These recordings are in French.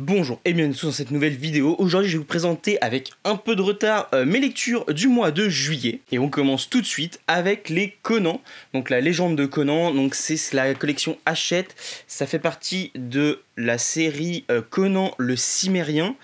Bonjour et bienvenue dans cette nouvelle vidéo. Aujourd'hui, je vais vous présenter avec un peu de retard euh, mes lectures du mois de juillet. Et on commence tout de suite avec les Conan. Donc la légende de Conan, donc c'est la collection Hachette. Ça fait partie de la série euh, Conan le Cimérien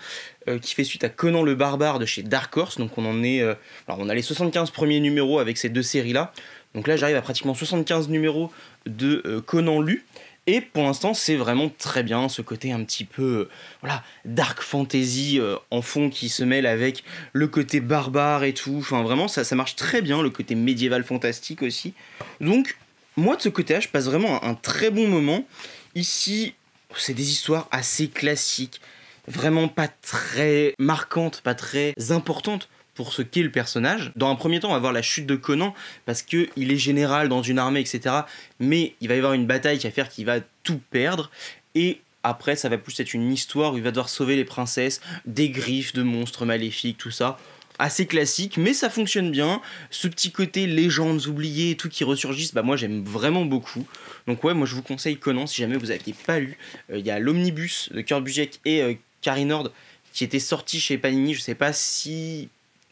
euh, qui fait suite à Conan le Barbare de chez Dark Horse. Donc on en est alors on a les 75 premiers numéros avec ces deux séries là. Donc là, j'arrive à pratiquement 75 numéros de Conan lu. Et pour l'instant, c'est vraiment très bien ce côté un petit peu euh, voilà, dark fantasy euh, en fond qui se mêle avec le côté barbare et tout. Enfin, vraiment, ça, ça marche très bien, le côté médiéval fantastique aussi. Donc, moi, de ce côté-là, je passe vraiment un très bon moment. Ici, c'est des histoires assez classiques, vraiment pas très marquantes, pas très importantes pour ce qu'est le personnage. Dans un premier temps, on va voir la chute de Conan parce qu'il est général dans une armée, etc. Mais il va y avoir une bataille qui va faire qu'il va tout perdre. Et après, ça va plus être une histoire où il va devoir sauver les princesses des griffes de monstres maléfiques, tout ça assez classique, mais ça fonctionne bien. Ce petit côté légendes oubliées et tout qui ressurgissent, bah moi j'aime vraiment beaucoup. Donc ouais, moi je vous conseille Conan si jamais vous n'aviez pas lu. Euh, il y a l'omnibus de Kurt et euh, Karinord qui était sorti chez Panini. Je sais pas si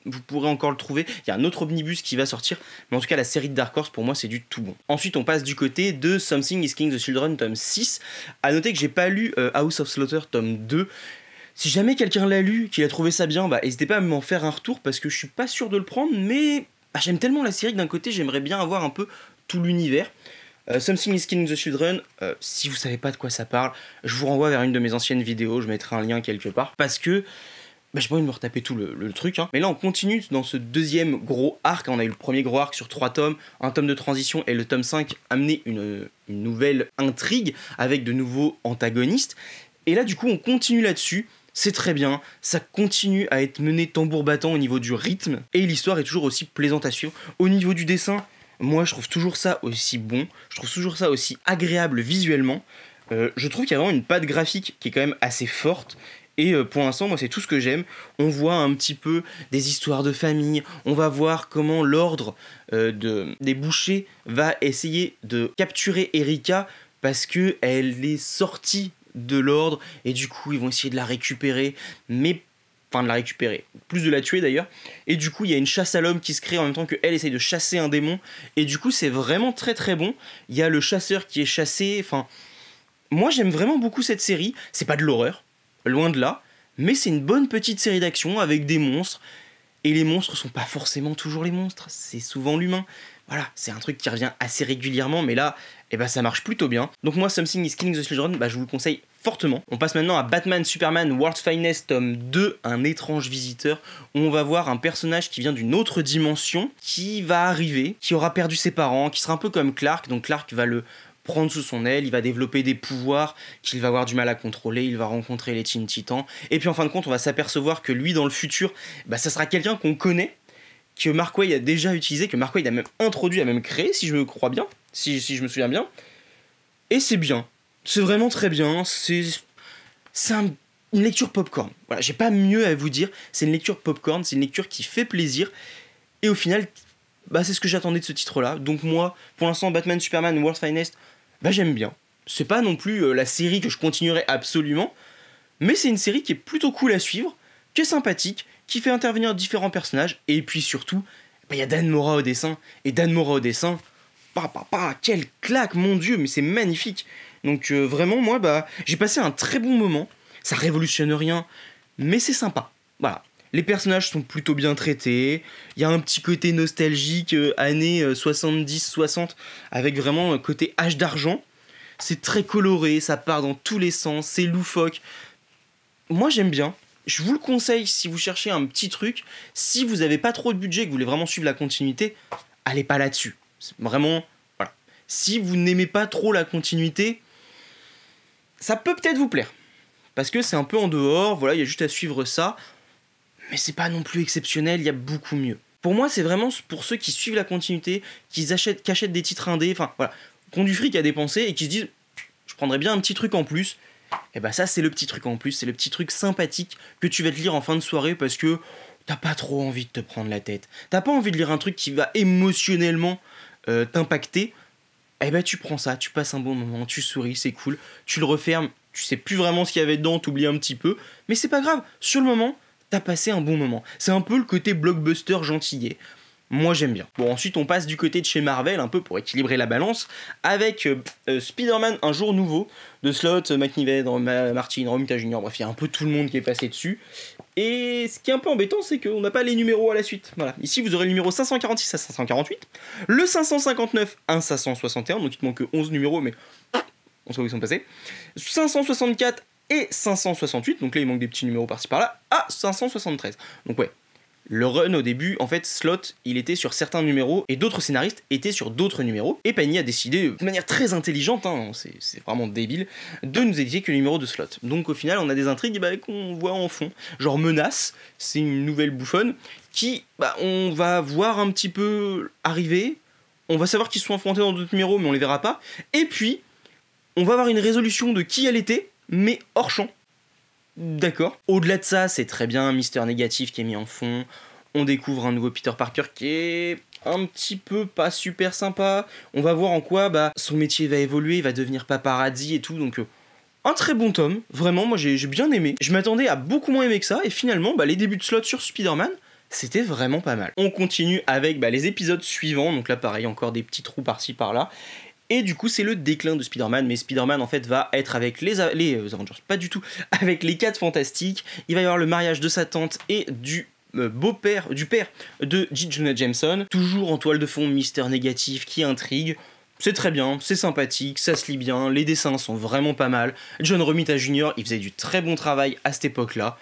vous pourrez encore le trouver. Il y a un autre omnibus qui va sortir, mais en tout cas la série de Dark Horse pour moi c'est du tout bon. Ensuite on passe du côté de Something is King the Children tome 6. À noter que j'ai pas lu euh, House of Slaughter tome 2. Si jamais quelqu'un l'a lu, qu'il a trouvé ça bien, bah n'hésitez pas à m'en faire un retour parce que je suis pas sûr de le prendre, mais bah, j'aime tellement la série que d'un côté j'aimerais bien avoir un peu tout l'univers. Euh, Something is Killing the Children, euh, si vous savez pas de quoi ça parle, je vous renvoie vers une de mes anciennes vidéos, je mettrai un lien quelque part, parce que bah, j'ai pas envie de me retaper tout le, truc. Hein. Mais là, on continue dans ce deuxième gros arc. On a eu le premier gros arc sur trois tomes, un tome de transition et le tome 5 amener une, nouvelle intrigue avec de nouveaux antagonistes. Et là, du coup, on continue là-dessus. C'est très bien, ça continue à être mené tambour battant au niveau du rythme, et l'histoire est toujours aussi plaisante à suivre. Au niveau du dessin, moi je trouve toujours ça aussi bon, je trouve toujours ça aussi agréable visuellement. Euh, je trouve qu'il y a vraiment une patte graphique qui est quand même assez forte, et euh, pour l'instant, moi, c'est tout ce que j'aime. On voit un petit peu des histoires de famille. On va voir comment l'ordre euh, de, des bouchers va essayer de capturer Erika parce que elle est sortie de l'ordre et du coup, ils vont essayer de la récupérer. Mais enfin de la récupérer, plus de la tuer d'ailleurs. Et du coup, il y a une chasse à l'homme qui se crée en même temps qu'elle essaye de chasser un démon. Et du coup, c'est vraiment très très bon. Il y a le chasseur qui est chassé. Enfin, moi j'aime vraiment beaucoup cette série. C'est pas de l'horreur, loin de là, mais c'est une bonne petite série d'actions avec des monstres, et les monstres sont pas forcément toujours les monstres, c'est souvent l'humain. Voilà, c'est un truc qui revient assez régulièrement, mais là, eh ben, ça marche plutôt bien. Donc moi, Something is Killing the Children, bah, je vous le conseille fortement. On passe maintenant à Batman Superman World's Finest tome 2, un étrange visiteur, où on va voir un personnage qui vient d'une autre dimension, qui va arriver, qui aura perdu ses parents, qui sera un peu comme Clark, donc Clark va le prendre sous son aile, il va développer des pouvoirs qu'il va avoir du mal à contrôler, il va rencontrer les Teen Titans, et puis en fin de compte, on va s'apercevoir que lui, dans le futur, bah, ça sera quelqu'un qu'on connaît, que Mark Waid a déjà utilisé, que Mark Waid a même introduit, a même créé, si je me crois bien, si, je me souviens bien. Et c'est bien. C'est vraiment très bien. C'est c'est une lecture popcorn. Voilà, j'ai pas mieux à vous dire. C'est une lecture popcorn, c'est une lecture qui fait plaisir. Et au final, bah, c'est ce que j'attendais de ce titre-là. Donc moi, pour l'instant, Batman, Superman, World Finest, bah j'aime bien. C'est pas non plus euh, la série que je continuerai absolument, mais c'est une série qui est plutôt cool à suivre, qui est sympathique, qui fait intervenir différents personnages, et puis surtout, bah, il y a Dan Mora au dessin, et Dan Mora au dessin, bah, bah, bah quelle claque, mon dieu, mais c'est magnifique. Donc euh, vraiment, moi, bah, j'ai passé un très bon moment, ça révolutionne rien, mais c'est sympa. Voilà, les personnages sont plutôt bien traités. Il y a un petit côté nostalgique, euh, années 70-60, euh, avec vraiment un côté âge d'argent. C'est très coloré, ça part dans tous les sens, c'est loufoque. Moi j'aime bien. Je vous le conseille si vous cherchez un petit truc. Si vous n'avez pas trop de budget et que vous voulez vraiment suivre la continuité, allez pas là-dessus. Vraiment, voilà. Si vous n'aimez pas trop la continuité, ça peut peut-être vous plaire. Parce que c'est un peu en dehors, voilà, il y a juste à suivre ça mais c'est pas non plus exceptionnel, il y a beaucoup mieux. Pour moi, c'est vraiment pour ceux qui suivent la continuité, qui achètent, des titres indés, enfin voilà, qui ont du fric à dépenser et qui se disent je prendrais bien un petit truc en plus. Et eh bah ben, ça, c'est le petit truc en plus, c'est le petit truc sympathique que tu vas te lire en fin de soirée parce que t'as pas trop envie de te prendre la tête. T'as pas envie de lire un truc qui va émotionnellement euh, t'impacter. et eh bah ben, tu prends ça, tu passes un bon moment, tu souris, c'est cool. Tu le refermes, tu sais plus vraiment ce qu'il y avait dedans, t'oublies un petit peu. Mais c'est pas grave, sur le moment, passé un bon moment. C'est un peu le côté blockbuster gentillet. Moi j'aime bien. Bon ensuite on passe du côté de chez Marvel un peu pour équilibrer la balance avec euh, euh, Spider-Man Un jour nouveau de Slot, euh, McNiven, dans Martin, Romita junior Bref il y a un peu tout le monde qui est passé dessus. Et ce qui est un peu embêtant c'est qu'on n'a pas les numéros à la suite. Voilà. Ici vous aurez le numéro 546 à 548, le 559 à 561 donc il manque 11 numéros mais on sait où ils sont passés. 564 et 568, donc là il manque des petits numéros par-ci par-là, à 573. Donc ouais, le run au début, en fait, Slot, il était sur certains numéros et d'autres scénaristes étaient sur d'autres numéros. Et Pagny a décidé, de manière très intelligente, hein, c'est vraiment débile, de nous éditer que le numéro de Slot. Donc au final, on a des intrigues bah, qu'on voit en fond. Genre Menace, c'est une nouvelle bouffonne qui, bah, on va voir un petit peu arriver. On va savoir qu'ils sont affrontés dans d'autres numéros, mais on les verra pas. Et puis, on va avoir une résolution de qui elle était mais hors champ. D'accord. Au-delà de ça, c'est très bien, Mister Négatif qui est mis en fond. On découvre un nouveau Peter Parker qui est un petit peu pas super sympa. On va voir en quoi bah, son métier va évoluer, il va devenir paparazzi et tout. Donc, euh, un très bon tome. Vraiment, moi j'ai bien aimé. Je m'attendais à beaucoup moins aimer que ça. Et finalement, bah, les débuts de slot sur Spider-Man, c'était vraiment pas mal. On continue avec bah, les épisodes suivants. Donc là, pareil, encore des petits trous par-ci par-là. Et du coup, c'est le déclin de Spider-Man, mais Spider-Man en fait va être avec les, les euh, Avengers, pas du tout, avec les quatre fantastiques. Il va y avoir le mariage de sa tante et du euh, beau-père, du père de J. Jonah Jameson. Toujours en toile de fond, mystère négatif qui intrigue. C'est très bien, c'est sympathique, ça se lit bien, les dessins sont vraiment pas mal. John Romita Jr., il faisait du très bon travail à cette époque-là.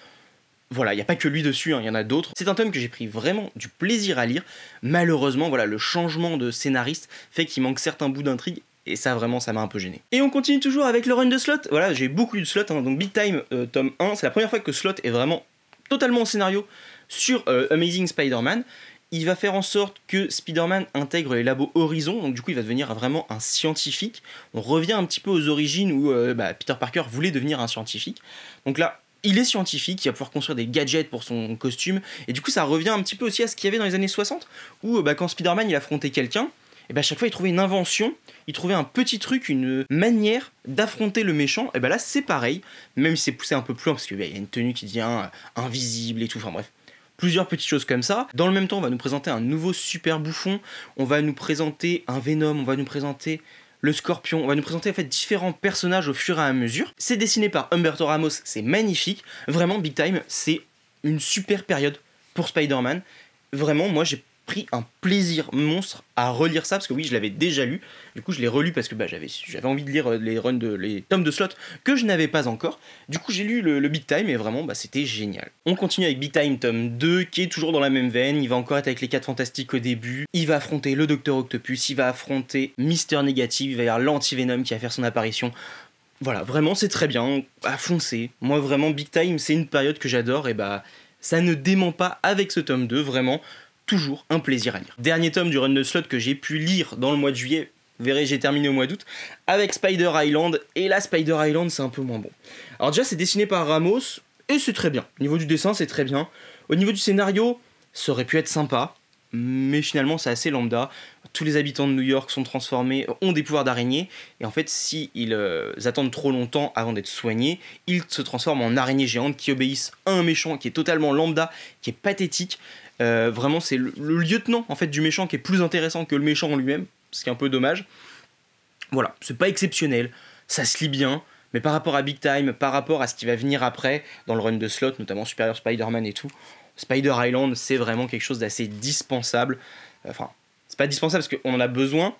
Voilà, il n'y a pas que lui dessus, hein, il y en a d'autres. C'est un tome que j'ai pris vraiment du plaisir à lire. Malheureusement, voilà, le changement de scénariste fait qu'il manque certains bouts d'intrigue et ça, vraiment, ça m'a un peu gêné. Et on continue toujours avec le run de Slot. Voilà, j'ai beaucoup lu de Slot, hein, donc Big Time, euh, tome 1. C'est la première fois que Slot est vraiment totalement au scénario sur euh, Amazing Spider-Man. Il va faire en sorte que Spider-Man intègre les labos Horizon, donc du coup il va devenir vraiment un scientifique. On revient un petit peu aux origines où euh, bah, Peter Parker voulait devenir un scientifique. Donc là, il est scientifique, il va pouvoir construire des gadgets pour son costume. Et du coup, ça revient un petit peu aussi à ce qu'il y avait dans les années 60, où euh, bah, quand Spider-Man il affrontait quelqu'un, et ben à chaque fois il trouvait une invention, il trouvait un petit truc, une manière d'affronter le méchant. Et bien bah, là, c'est pareil, même s'il s'est poussé un peu plus loin, parce qu'il bah, y a une tenue qui devient euh, invisible et tout, enfin bref. Plusieurs petites choses comme ça. Dans le même temps, on va nous présenter un nouveau super bouffon, on va nous présenter un Venom, on va nous présenter le scorpion. On va nous présenter en fait différents personnages au fur et à mesure. C'est dessiné par Humberto Ramos, c'est magnifique. Vraiment, Big Time, c'est une super période pour Spider-Man. Vraiment, moi j'ai pris un plaisir monstre à relire ça parce que oui, je l'avais déjà lu. Du coup, je l'ai relu parce que bah, j'avais j'avais envie de lire euh, les runs de les tomes de slot que je n'avais pas encore. Du coup, j'ai lu le, Big Time et vraiment, bah, c'était génial. On continue avec Big Time tome 2 qui est toujours dans la même veine. Il va encore être avec les quatre fantastiques au début. Il va affronter le Docteur Octopus. Il va affronter Mister Négatif Il va y avoir l'anti-Venom qui va faire son apparition. Voilà, vraiment, c'est très bien. À foncer. Moi, vraiment, Big Time, c'est une période que j'adore et bah ça ne dément pas avec ce tome 2, vraiment toujours un plaisir à lire. Dernier tome du Run de Slot que j'ai pu lire dans le mois de juillet, vous verrez, j'ai terminé au mois d'août, avec Spider Island, et là, Spider Island, c'est un peu moins bon. Alors déjà, c'est dessiné par Ramos, et c'est très bien. Au niveau du dessin, c'est très bien. Au niveau du scénario, ça aurait pu être sympa, mais finalement, c'est assez lambda. Tous les habitants de New York sont transformés, ont des pouvoirs d'araignée, et en fait, s'ils si ils euh, attendent trop longtemps avant d'être soignés, ils se transforment en araignées géantes qui obéissent à un méchant qui est totalement lambda, qui est pathétique. Euh, vraiment, c'est le, lieutenant en fait du méchant qui est plus intéressant que le méchant en lui-même, ce qui est un peu dommage. Voilà, c'est pas exceptionnel, ça se lit bien, mais par rapport à Big Time, par rapport à ce qui va venir après, dans le run de slot, notamment Superior Spider-Man et tout, Spider Island, c'est vraiment quelque chose d'assez dispensable. Enfin, c'est pas dispensable parce qu'on en a besoin,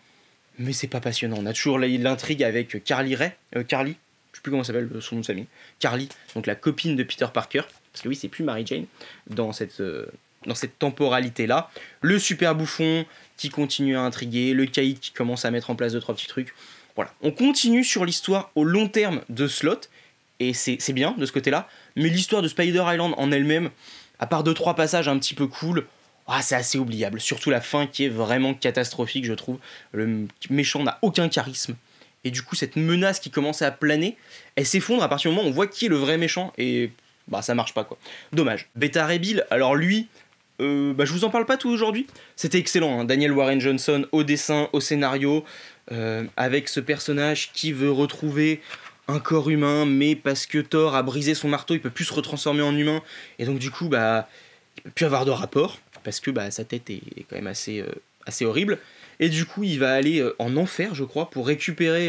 mais c'est pas passionnant. On a toujours l'intrigue avec Carly Ray, euh, Carly, je sais plus comment s'appelle son nom de famille, Carly, donc la copine de Peter Parker, parce que oui, c'est plus Mary Jane dans cette. Euh, dans cette temporalité-là. Le super bouffon qui continue à intriguer, le caïd qui commence à mettre en place deux, trois petits trucs. Voilà. On continue sur l'histoire au long terme de Slot, et c'est bien de ce côté-là, mais l'histoire de Spider Island en elle-même, à part deux, trois passages un petit peu cool, ah, c'est assez oubliable. Surtout la fin qui est vraiment catastrophique, je trouve. Le méchant n'a aucun charisme. Et du coup, cette menace qui commence à planer, elle s'effondre à partir du moment où on voit qui est le vrai méchant. Et bah, ça marche pas, quoi. Dommage. Beta Rebill, alors lui, euh, bah, je vous en parle pas tout aujourd'hui. C'était excellent, hein. Daniel Warren Johnson au dessin, au scénario, euh, avec ce personnage qui veut retrouver un corps humain, mais parce que Thor a brisé son marteau, il peut plus se retransformer en humain, et donc du coup, bah, il peut plus avoir de rapport, parce que bah, sa tête est, quand même assez, euh, assez horrible. Et du coup, il va aller en enfer, je crois, pour récupérer.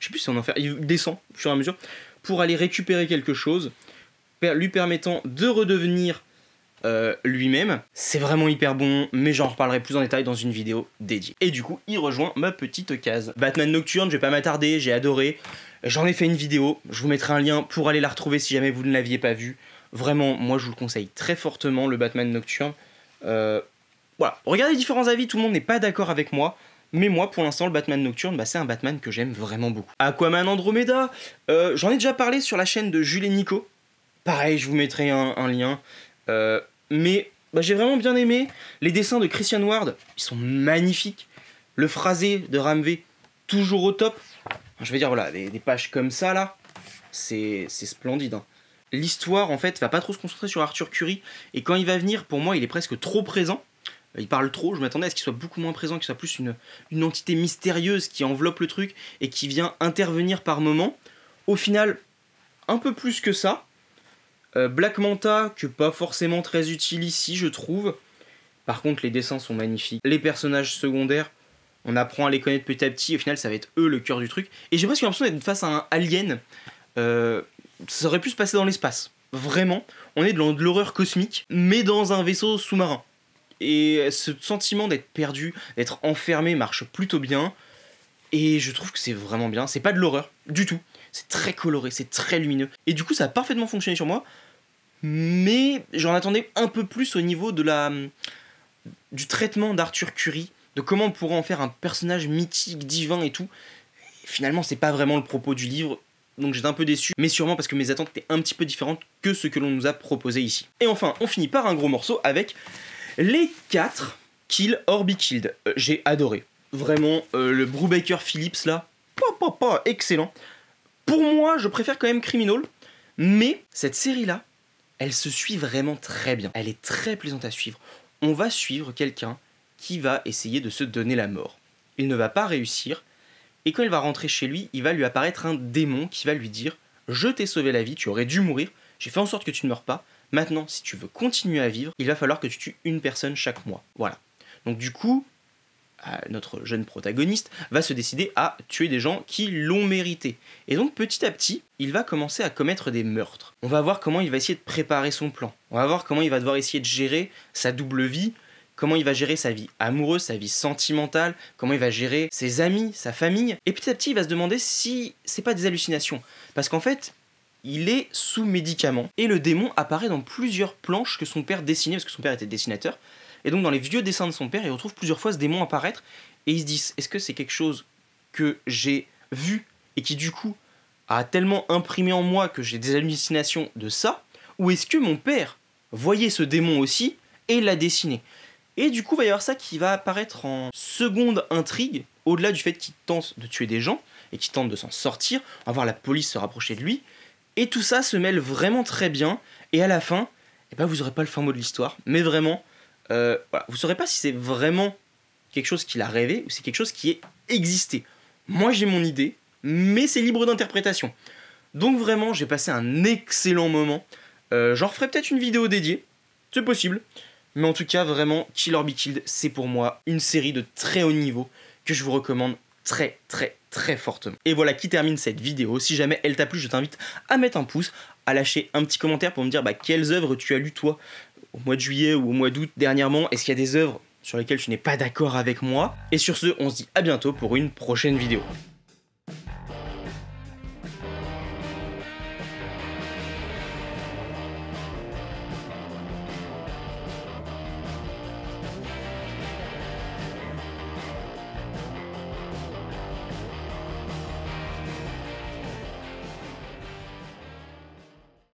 je sais plus si c'est en enfer, il descend sur fur et à mesure, pour aller récupérer quelque chose, lui permettant de redevenir euh, lui-même. C'est vraiment hyper bon, mais j'en reparlerai plus en détail dans une vidéo dédiée. Et du coup, il rejoint ma petite case. Batman Nocturne, je vais pas m'attarder, j'ai adoré. J'en ai fait une vidéo, je vous mettrai un lien pour aller la retrouver si jamais vous ne l'aviez pas vue. Vraiment, moi je vous le conseille très fortement, le Batman Nocturne. Euh, voilà, regardez les différents avis, tout le monde n'est pas d'accord avec moi. Mais moi, pour l'instant, le Batman Nocturne, bah, c'est un Batman que j'aime vraiment beaucoup. Aquaman Andromeda, euh, j'en ai déjà parlé sur la chaîne de Jules et Nico. Pareil, je vous mettrai un, lien mais bah, j'ai vraiment bien aimé. Les dessins de Christian Ward, ils sont magnifiques. Le phrasé de Ramvé, toujours au top. Je vais dire, voilà, des, pages comme ça, là, c'est splendide. Hein. L'histoire, en fait, va pas trop se concentrer sur Arthur Curie. Et quand il va venir, pour moi, il est presque trop présent. Euh, il parle trop, je m'attendais à ce qu'il soit beaucoup moins présent, qu'il soit plus une, une entité mystérieuse qui enveloppe le truc et qui vient intervenir par moments. Au final, un peu plus que ça. Euh, Black Manta, que pas forcément très utile ici, je trouve. Par contre, les dessins sont magnifiques. Les personnages secondaires, on apprend à les connaître petit à petit. Au final, ça va être eux le cœur du truc. Et j'ai presque l'impression d'être face à un alien. Euh, ça aurait pu se passer dans l'espace. Vraiment, on est dans de l'horreur cosmique, mais dans un vaisseau sous-marin. Et ce sentiment d'être perdu, d'être enfermé, marche plutôt bien. Et je trouve que c'est vraiment bien. C'est pas de l'horreur, du tout. C'est très coloré, c'est très lumineux. Et du coup, ça a parfaitement fonctionné sur moi mais j'en attendais un peu plus au niveau de la du traitement d'Arthur Curie, de comment on pourrait en faire un personnage mythique, divin et tout. finalement, c'est pas vraiment le propos du livre, donc j'étais un peu déçu, mais sûrement parce que mes attentes étaient un petit peu différentes que ce que l'on nous a proposé ici. Et enfin, on finit par un gros morceau avec les 4 Kill or Be euh, J'ai adoré. Vraiment, euh, le Brubaker Phillips là, excellent. Pour moi, je préfère quand même Criminal, mais cette série là, elle se suit vraiment très bien. Elle est très plaisante à suivre. On va suivre quelqu'un qui va essayer de se donner la mort. Il ne va pas réussir, et quand il va rentrer chez lui, il va lui apparaître un démon qui va lui dire Je t'ai sauvé la vie, tu aurais dû mourir, j'ai fait en sorte que tu ne meurs pas. Maintenant, si tu veux continuer à vivre, il va falloir que tu tues une personne chaque mois. Voilà. Donc du coup, notre jeune protagoniste, va se décider à tuer des gens qui l'ont mérité. Et donc petit à petit, il va commencer à commettre des meurtres. On va voir comment il va essayer de préparer son plan. On va voir comment il va devoir essayer de gérer sa double vie, comment il va gérer sa vie amoureuse, sa vie sentimentale, comment il va gérer ses amis, sa famille. Et petit à petit, il va se demander si c'est pas des hallucinations. Parce qu'en fait, il est sous médicaments Et le démon apparaît dans plusieurs planches que son père dessinait, parce que son père était dessinateur. Et donc dans les vieux dessins de son père, il retrouve plusieurs fois ce démon apparaître et ils se disent est-ce que c'est quelque chose que j'ai vu et qui du coup a tellement imprimé en moi que j'ai des hallucinations de ça ou est-ce que mon père voyait ce démon aussi et l'a dessiné Et du coup, il va y avoir ça qui va apparaître en seconde intrigue au-delà du fait qu'il tente de tuer des gens et qu'il tente de s'en sortir, avoir voir la police se rapprocher de lui. Et tout ça se mêle vraiment très bien. Et à la fin, eh ben, vous aurez pas le fin mot de l'histoire, mais vraiment, euh, vous ne saurez pas si c'est vraiment quelque chose qu'il a rêvé ou c'est quelque chose qui est existé. Moi j'ai mon idée, mais c'est libre d'interprétation. Donc vraiment j'ai passé un excellent moment. Euh, j'en referai peut-être une vidéo dédiée, c'est possible. Mais en tout cas vraiment Killer Be c'est pour moi une série de très haut niveau que je vous recommande très très très fortement. Et voilà qui termine cette vidéo. Si jamais elle t'a plu, je t'invite à mettre un pouce, à lâcher un petit commentaire pour me dire bah, quelles œuvres tu as lues toi au mois de juillet ou au mois d'août dernièrement, est-ce qu'il y a des œuvres sur lesquelles tu n'es pas d'accord avec moi Et sur ce, on se dit à bientôt pour une prochaine vidéo.